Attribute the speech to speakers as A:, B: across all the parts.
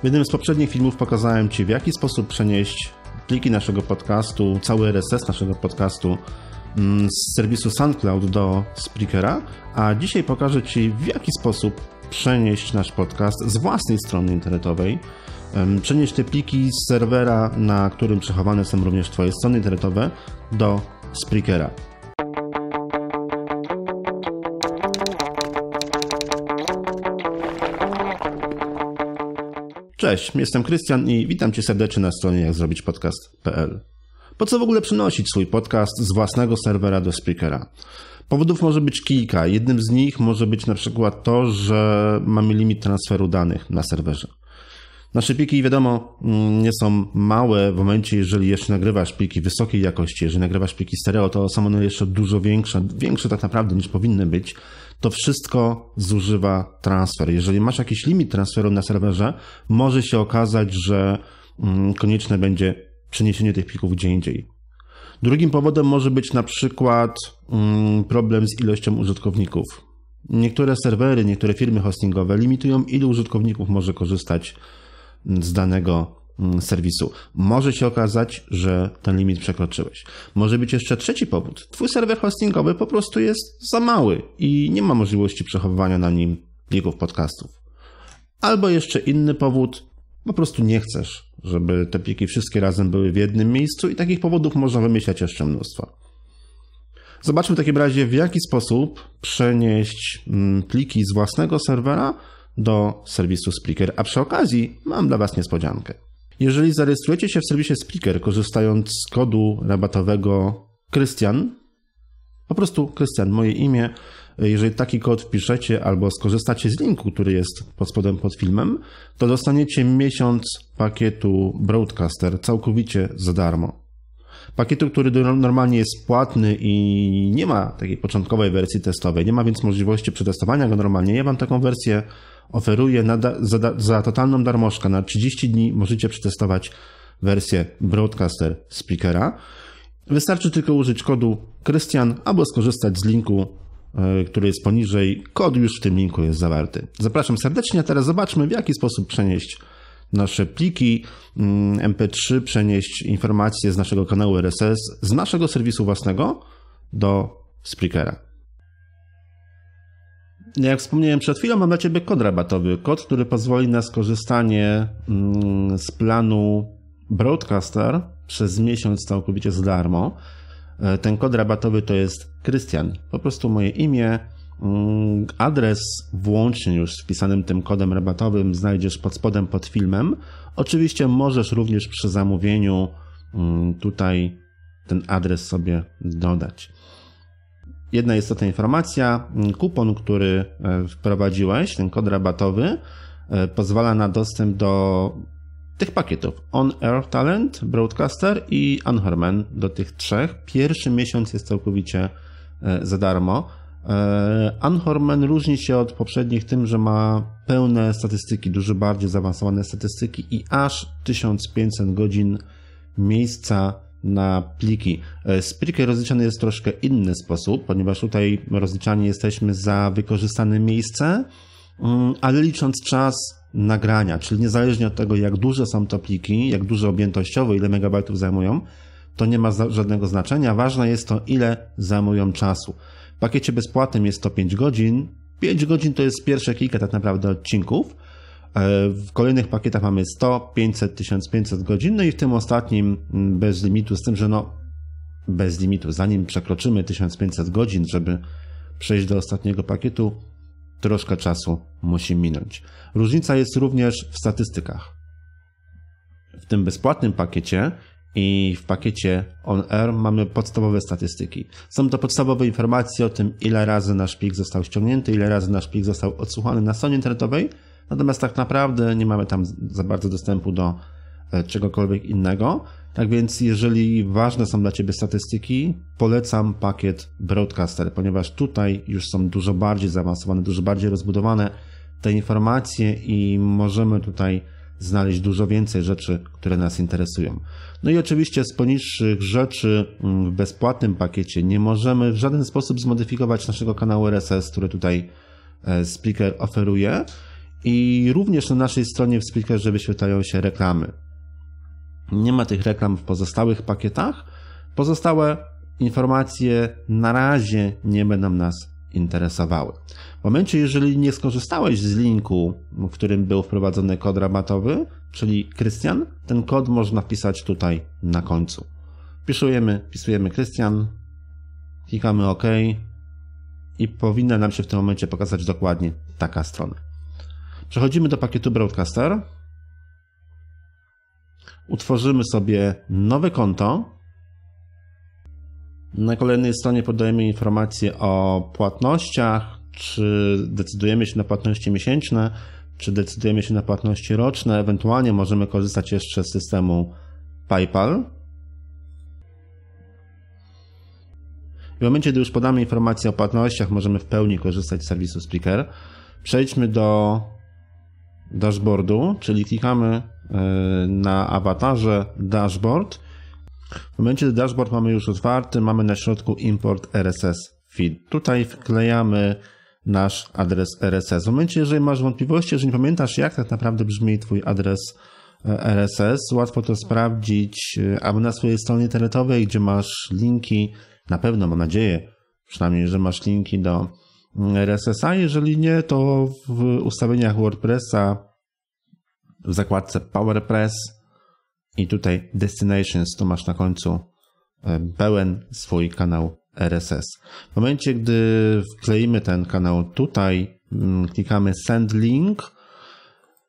A: W jednym z poprzednich filmów pokazałem Ci, w jaki sposób przenieść pliki naszego podcastu, cały RSS naszego podcastu mm, z serwisu SoundCloud do Spreakera, a dzisiaj pokażę Ci, w jaki sposób przenieść nasz podcast z własnej strony internetowej, przenieść te pliki z serwera, na którym przechowane są również Twoje strony internetowe, do Spreakera. Cześć, jestem Krystian i witam cię serdecznie na stronie jak zrobić podcast.pl. Po co w ogóle przenosić swój podcast z własnego serwera do speakera? Powodów może być kilka. Jednym z nich może być na przykład to, że mamy limit transferu danych na serwerze. Nasze pliki, wiadomo, mm, nie są małe w momencie, jeżeli jeszcze nagrywasz pliki wysokiej jakości, jeżeli nagrywasz pliki stereo, to są one jeszcze dużo większe, większe tak naprawdę niż powinny być, to wszystko zużywa transfer. Jeżeli masz jakiś limit transferu na serwerze, może się okazać, że mm, konieczne będzie przeniesienie tych plików gdzie indziej. Drugim powodem może być na przykład mm, problem z ilością użytkowników. Niektóre serwery, niektóre firmy hostingowe limitują, ilu użytkowników może korzystać z danego Mm, serwisu. Może się okazać, że ten limit przekroczyłeś. Może być jeszcze trzeci powód. Twój serwer hostingowy po prostu jest za mały i nie ma możliwości przechowywania na nim plików podcastów. Albo jeszcze inny powód, po prostu nie chcesz, żeby te pliki wszystkie razem były w jednym miejscu i takich powodów można wymyślać jeszcze mnóstwo. Zobaczmy w takim razie, w jaki sposób przenieść mm, pliki z własnego serwera do serwisu Spreaker, a przy okazji mam dla Was niespodziankę. Jeżeli zarejestrujecie się w serwisie Spreaker, korzystając z kodu rabatowego Krystian, po prostu Krystian, moje imię, jeżeli taki kod wpiszecie albo skorzystacie z linku, który jest pod spodem pod filmem, to dostaniecie miesiąc pakietu Broadcaster całkowicie za darmo. Pakietu, który normalnie jest płatny i nie ma takiej początkowej wersji testowej, nie ma więc możliwości przetestowania go normalnie. Ja mam taką wersję oferuje za, za totalną darmożkę na 30 dni możecie przetestować wersję Broadcaster Speakera. Wystarczy tylko użyć kodu Krystian albo skorzystać z linku, e, który jest poniżej. Kod już w tym linku jest zawarty. Zapraszam serdecznie, a teraz zobaczmy w jaki sposób przenieść nasze pliki MP3, mm, przenieść informacje z naszego kanału RSS, z naszego serwisu własnego do Spreakera. No, jak wspomniałem przed chwilą, mam dla Ciebie kod rabatowy. Kod, który pozwoli na skorzystanie mm, z planu Broadcaster przez miesiąc całkowicie za darmo. E, ten kod rabatowy to jest Krystian. Po prostu moje imię, mm, adres włącznie już z wpisanym tym kodem rabatowym znajdziesz pod spodem pod filmem. Oczywiście możesz również przy zamówieniu mm, tutaj ten adres sobie dodać jedna istotna informacja. Kupon, który e, wprowadziłeś, ten kod rabatowy, e, pozwala na dostęp do tych pakietów. On Air Talent, Broadcaster i Anchorman, do tych trzech. Pierwszy miesiąc jest całkowicie e, za darmo. Anhorman różni się od poprzednich tym, że ma pełne statystyki, dużo bardziej zaawansowane statystyki i aż 1500 godzin miejsca na pliki. Z e, rozliczany jest troszkę inny sposób, ponieważ tutaj rozliczani jesteśmy za wykorzystane miejsce, mm, ale licząc czas nagrania, czyli niezależnie od tego, jak duże są to pliki, jak duże objętościowo, ile megabajtów zajmują, to nie ma żadnego znaczenia. Ważne jest to, ile zajmują czasu. W pakiecie bezpłatnym jest to 5 godzin. 5 godzin to jest pierwsze kilka tak naprawdę odcinków. E, w kolejnych pakietach mamy 100, 500, 1500 godzin, no i w tym ostatnim bez limitu, z tym, że no bez limitu, zanim przekroczymy 1500 godzin, żeby przejść do ostatniego pakietu, troszkę czasu musi minąć. Różnica jest również w statystykach. W tym bezpłatnym pakiecie i w pakiecie On Air mamy podstawowe statystyki. Są to podstawowe informacje o tym, ile razy nasz pik został ściągnięty, ile razy nasz pik został odsłuchany na stronie internetowej, Natomiast tak naprawdę nie mamy tam za bardzo dostępu do e, czegokolwiek innego. Tak więc, jeżeli ważne są dla Ciebie statystyki, polecam pakiet Broadcaster, ponieważ tutaj już są dużo bardziej zaawansowane, dużo bardziej rozbudowane te informacje i możemy tutaj znaleźć dużo więcej rzeczy, które nas interesują. No i oczywiście z poniższych rzeczy mm, w bezpłatnym pakiecie nie możemy w żaden sposób zmodyfikować naszego kanału RSS, który tutaj e, speaker oferuje. I również na naszej stronie w Spreakerze wyświetlają się reklamy. Nie ma tych reklam w pozostałych pakietach. Pozostałe informacje na razie nie będą nas interesowały. W momencie, jeżeli nie skorzystałeś z linku, w którym był wprowadzony kod rabatowy, czyli Krystian, ten kod można wpisać tutaj na końcu. Wpisujemy, wpisujemy Krystian, klikamy OK i powinna nam się w tym momencie pokazać dokładnie taka strona. Przechodzimy do pakietu Broadcaster. Utworzymy sobie nowe konto. Na kolejnej stronie podajemy informacje o płatnościach, czy decydujemy się na płatności miesięczne, czy decydujemy się na płatności roczne. Ewentualnie możemy korzystać jeszcze z systemu PayPal. W momencie, gdy już podamy informacje o płatnościach, możemy w pełni korzystać z serwisu Speaker. Przejdźmy do dashboardu, czyli klikamy e, na awatarze dashboard. W momencie, gdy dashboard mamy już otwarty, mamy na środku import RSS feed. Tutaj wklejamy nasz adres RSS. W momencie, jeżeli masz wątpliwości, jeżeli nie pamiętasz, jak tak naprawdę brzmi Twój adres e, RSS, łatwo to sprawdzić, e, aby na swojej stronie internetowej, gdzie masz linki, na pewno mam nadzieję, przynajmniej, że masz linki do RSS-a. Jeżeli nie, to w ustawieniach WordPressa w zakładce PowerPress i tutaj Destinations, to masz na końcu e, pełen swój kanał RSS. W momencie, gdy wkleimy ten kanał tutaj, mm, klikamy Send Link,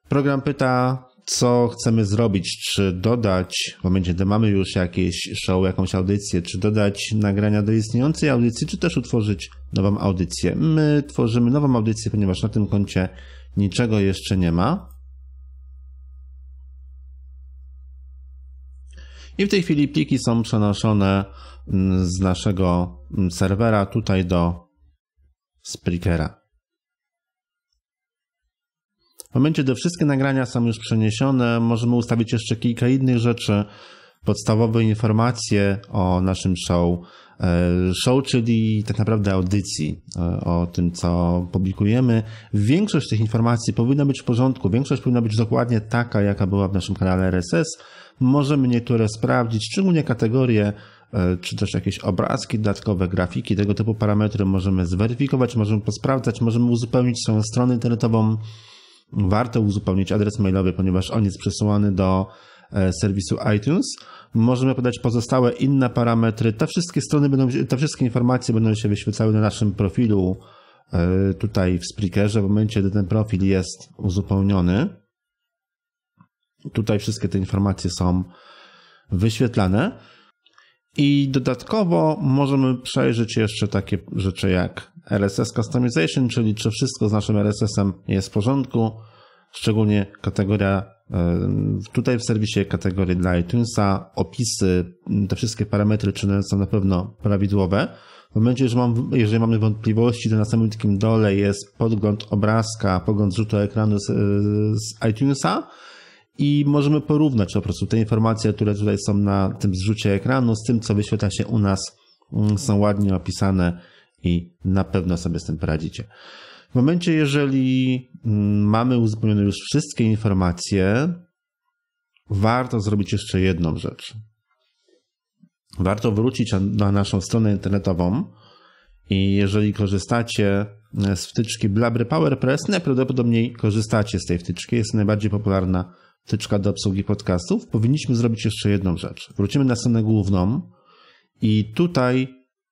A: program pyta, co chcemy zrobić, czy dodać, w momencie gdy mamy już jakieś show, jakąś audycję, czy dodać nagrania do istniejącej audycji, czy też utworzyć nową audycję. My tworzymy nową audycję, ponieważ na tym koncie niczego jeszcze nie ma. I w tej chwili pliki są przenoszone mm, z naszego mm, serwera tutaj do Sprickera. W momencie, gdy wszystkie nagrania są już przeniesione, możemy ustawić jeszcze kilka innych rzeczy. Podstawowe informacje o naszym show, e, show, czyli tak naprawdę audycji, e, o tym, co publikujemy. Większość tych informacji powinna być w porządku, większość powinna być dokładnie taka, jaka była w naszym kanale RSS. Możemy niektóre sprawdzić, szczególnie kategorie, e, czy też jakieś obrazki dodatkowe, grafiki, tego typu parametry możemy zweryfikować, możemy posprawdzać, możemy uzupełnić swoją stronę internetową warto uzupełnić adres mailowy, ponieważ on jest przesyłany do e, serwisu iTunes. Możemy podać pozostałe inne parametry. Te wszystkie strony będą, te wszystkie informacje będą się wyświecały na naszym profilu e, tutaj w Spreakerze w momencie, gdy ten profil jest uzupełniony. Tutaj wszystkie te informacje są wyświetlane. I dodatkowo możemy przejrzeć jeszcze takie rzeczy jak RSS Customization, czyli czy wszystko z naszym RSS-em jest w porządku, szczególnie kategoria e, tutaj w serwisie kategorii dla iTunesa, opisy, te wszystkie parametry, czy one są na pewno prawidłowe. W momencie, że mam, jeżeli mamy wątpliwości, to na samym takim dole jest podgląd obrazka, podgląd rzutu ekranu z, e, z iTunesa i możemy porównać po prostu te informacje, które tutaj są na tym zrzucie ekranu z tym, co wyświetla się u nas. Mm, są ładnie opisane i na pewno sobie z tym poradzicie. W momencie, jeżeli mm, mamy uzupełnione już wszystkie informacje, warto zrobić jeszcze jedną rzecz. Warto wrócić na naszą stronę internetową i jeżeli korzystacie mm, z wtyczki Blabry PowerPress, najprawdopodobniej korzystacie z tej wtyczki, jest najbardziej popularna wtyczka do obsługi podcastów, powinniśmy zrobić jeszcze jedną rzecz. Wrócimy na stronę główną i tutaj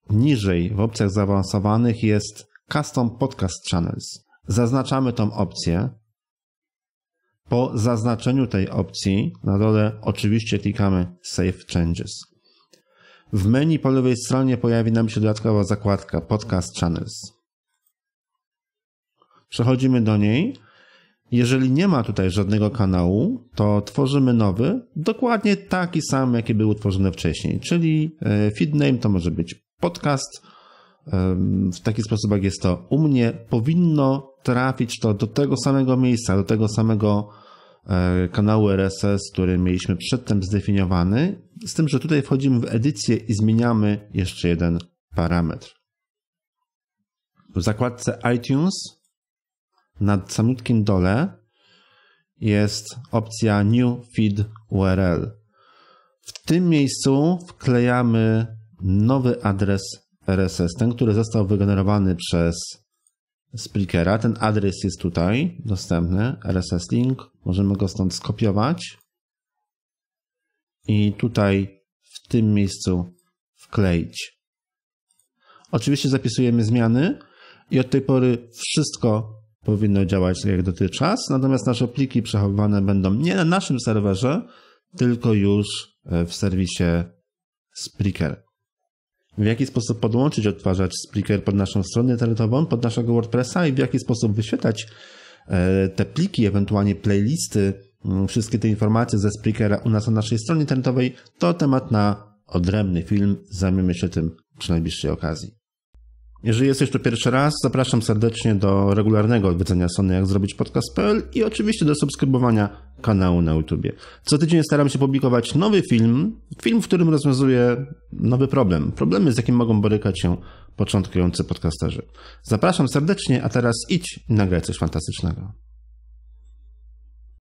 A: niżej w opcjach zaawansowanych jest Custom Podcast Channels. Zaznaczamy tą opcję. Po zaznaczeniu tej opcji na dole oczywiście klikamy Save Changes. W menu po lewej stronie pojawi nam się dodatkowa zakładka Podcast Channels. Przechodzimy do niej jeżeli nie ma tutaj żadnego kanału, to tworzymy nowy, dokładnie taki sam, jaki był utworzony wcześniej, czyli e, feed name to może być podcast. W taki sposób, jak jest to u mnie, powinno trafić to do tego samego miejsca, do tego samego e, kanału RSS, który mieliśmy przedtem zdefiniowany, z tym, że tutaj wchodzimy w edycję i zmieniamy jeszcze jeden parametr. W zakładce iTunes na samutkim dole jest opcja New Feed URL. W tym miejscu wklejamy nowy adres RSS, ten, który został wygenerowany przez Splickera. Ten adres jest tutaj dostępny, RSS link. Możemy go stąd skopiować i tutaj w tym miejscu wkleić. Oczywiście zapisujemy zmiany i od tej pory wszystko, powinno działać tak jak dotychczas, natomiast nasze pliki przechowywane będą nie na naszym serwerze, tylko już e, w serwisie Spreaker. W jaki sposób podłączyć odtwarzacz Spreaker pod naszą stronę internetową, pod naszego WordPressa i w jaki sposób wyświetlać e, te pliki, ewentualnie playlisty, mm, wszystkie te informacje ze Spreakera u nas na naszej stronie internetowej, to temat na odrębny film. Zajmiemy się tym przy najbliższej okazji. Jeżeli jesteś tu pierwszy raz, zapraszam serdecznie do regularnego odwiedzenia Sony Jak Zrobić Podcast.pl i oczywiście do subskrybowania kanału na YouTube. Co tydzień staram się publikować nowy film, film, w którym rozwiązuję nowy problem, problemy, z jakim mogą borykać się początkujący podcasterzy. Zapraszam serdecznie, a teraz idź i nagraj coś fantastycznego.